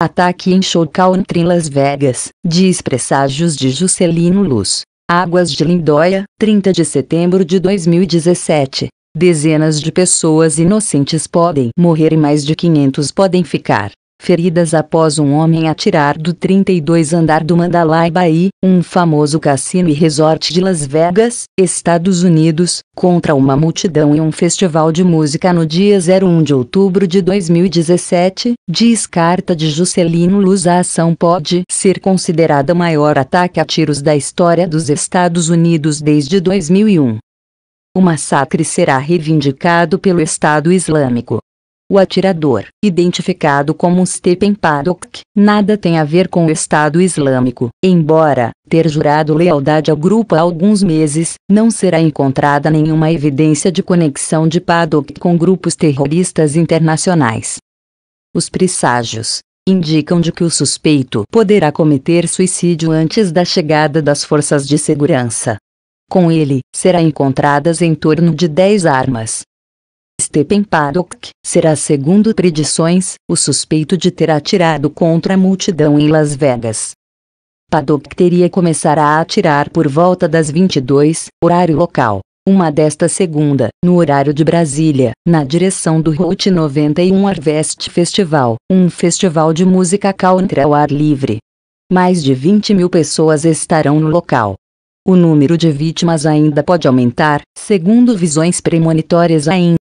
Ataque em Showcountry Las Vegas, diz presságios de Juscelino Luz. Águas de Lindóia, 30 de setembro de 2017. Dezenas de pessoas inocentes podem morrer e mais de 500 podem ficar feridas após um homem atirar do 32 andar do Mandalay Bay, um famoso cassino e resort de Las Vegas, Estados Unidos, contra uma multidão em um festival de música no dia 01 de outubro de 2017, diz carta de Juscelino Luz a ação pode ser considerada o maior ataque a tiros da história dos Estados Unidos desde 2001. O massacre será reivindicado pelo Estado Islâmico. O atirador, identificado como Stephen Paddock, nada tem a ver com o Estado Islâmico, embora ter jurado lealdade ao grupo há alguns meses, não será encontrada nenhuma evidência de conexão de Paddock com grupos terroristas internacionais. Os presságios indicam de que o suspeito poderá cometer suicídio antes da chegada das forças de segurança. Com ele, serão encontradas em torno de 10 armas, Stephen Paddock, será segundo predições, o suspeito de ter atirado contra a multidão em Las Vegas. Paddock teria começar a atirar por volta das 22, horário local, uma desta segunda, no horário de Brasília, na direção do Route 91 Harvest Festival, um festival de música country ao ar livre. Mais de 20 mil pessoas estarão no local. O número de vítimas ainda pode aumentar, segundo visões premonitórias ainda.